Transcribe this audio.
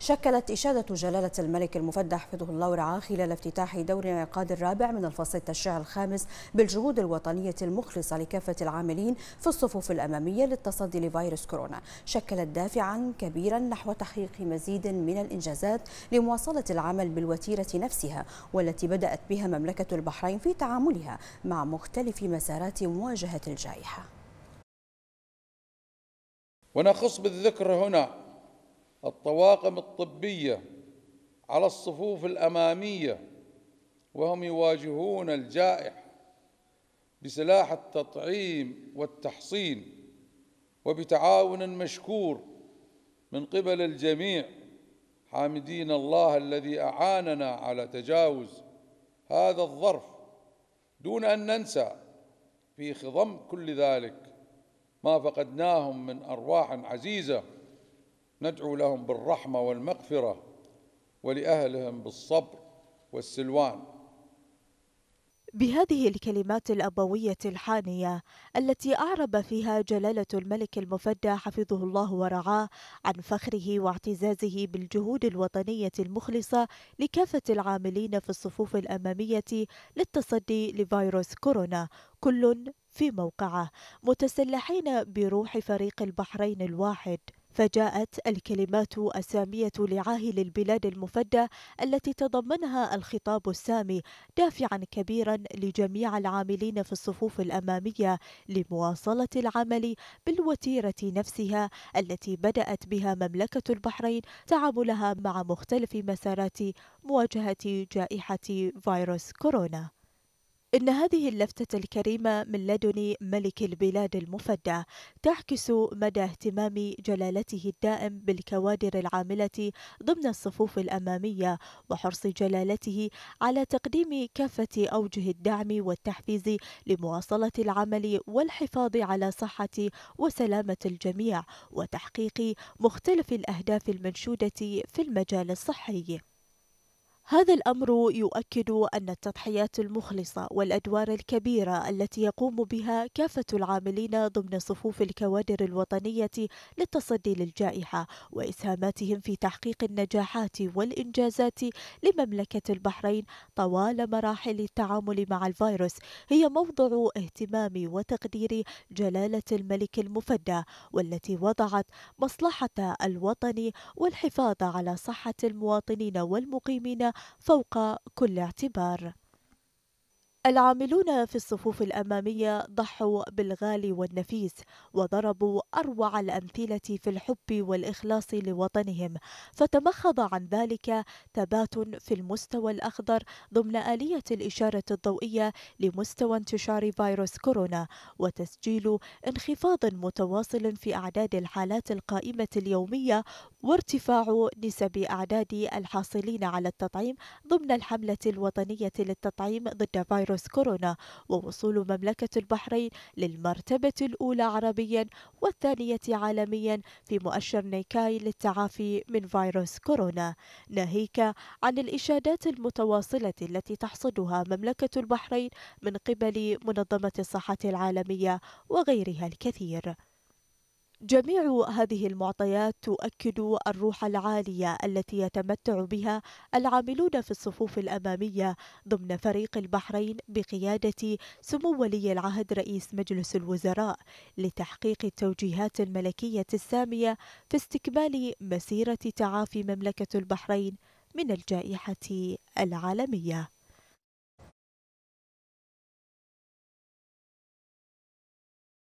شكلت إشادة جلالة الملك المفدى حفظه الله ورعاه خلال افتتاح دور الانعقاد الرابع من الفصل التشريعي الخامس بالجهود الوطنية المخلصة لكافة العاملين في الصفوف الأمامية للتصدي لفيروس كورونا شكلت دافعا كبيرا نحو تحقيق مزيد من الإنجازات لمواصلة العمل بالوتيرة نفسها والتي بدأت بها مملكة البحرين في تعاملها مع مختلف مسارات مواجهة الجائحة ونخص بالذكر هنا الطواقم الطبية على الصفوف الأمامية وهم يواجهون الجائحة بسلاح التطعيم والتحصين وبتعاون مشكور من قبل الجميع حامدين الله الذي أعاننا على تجاوز هذا الظرف دون أن ننسى في خضم كل ذلك ما فقدناهم من أرواح عزيزة ندعو لهم بالرحمة والمغفرة ولأهلهم بالصبر والسلوان بهذه الكلمات الأبوية الحانية التي أعرب فيها جلالة الملك المفدى حفظه الله ورعاه عن فخره واعتزازه بالجهود الوطنية المخلصة لكافة العاملين في الصفوف الأمامية للتصدي لفيروس كورونا كل في موقعه متسلحين بروح فريق البحرين الواحد فجاءت الكلمات السامية لعاهل البلاد المفدى التي تضمنها الخطاب السامي دافعا كبيرا لجميع العاملين في الصفوف الأمامية لمواصلة العمل بالوتيرة نفسها التي بدأت بها مملكة البحرين تعاملها مع مختلف مسارات مواجهة جائحة فيروس كورونا إن هذه اللفتة الكريمة من لدن ملك البلاد المفدى تعكس مدى اهتمام جلالته الدائم بالكوادر العاملة ضمن الصفوف الأمامية وحرص جلالته على تقديم كافة أوجه الدعم والتحفيز لمواصلة العمل والحفاظ على صحة وسلامة الجميع وتحقيق مختلف الأهداف المنشودة في المجال الصحي. هذا الأمر يؤكد أن التضحيات المخلصة والأدوار الكبيرة التي يقوم بها كافة العاملين ضمن صفوف الكوادر الوطنية للتصدي للجائحة وإسهاماتهم في تحقيق النجاحات والإنجازات لمملكة البحرين طوال مراحل التعامل مع الفيروس هي موضع اهتمام وتقدير جلالة الملك المفدى والتي وضعت مصلحة الوطن والحفاظ على صحة المواطنين والمقيمين فوق كل اعتبار العاملون في الصفوف الأمامية ضحوا بالغالي والنفيس وضربوا أروع الأمثلة في الحب والإخلاص لوطنهم فتمخض عن ذلك ثبات في المستوى الأخضر ضمن آلية الإشارة الضوئية لمستوى انتشار فيروس كورونا وتسجيل انخفاض متواصل في أعداد الحالات القائمة اليومية وارتفاع نسب أعداد الحاصلين على التطعيم ضمن الحملة الوطنية للتطعيم ضد فيروس كورونا ووصول مملكة البحرين للمرتبة الأولى عربيا والثانية عالميا في مؤشر نيكاي للتعافي من فيروس كورونا ناهيك عن الإشادات المتواصلة التي تحصدها مملكة البحرين من قبل منظمة الصحة العالمية وغيرها الكثير جميع هذه المعطيات تؤكد الروح العالية التي يتمتع بها العاملون في الصفوف الأمامية ضمن فريق البحرين بقيادة سمو ولي العهد رئيس مجلس الوزراء لتحقيق التوجيهات الملكية السامية في استكمال مسيرة تعافي مملكة البحرين من الجائحة العالمية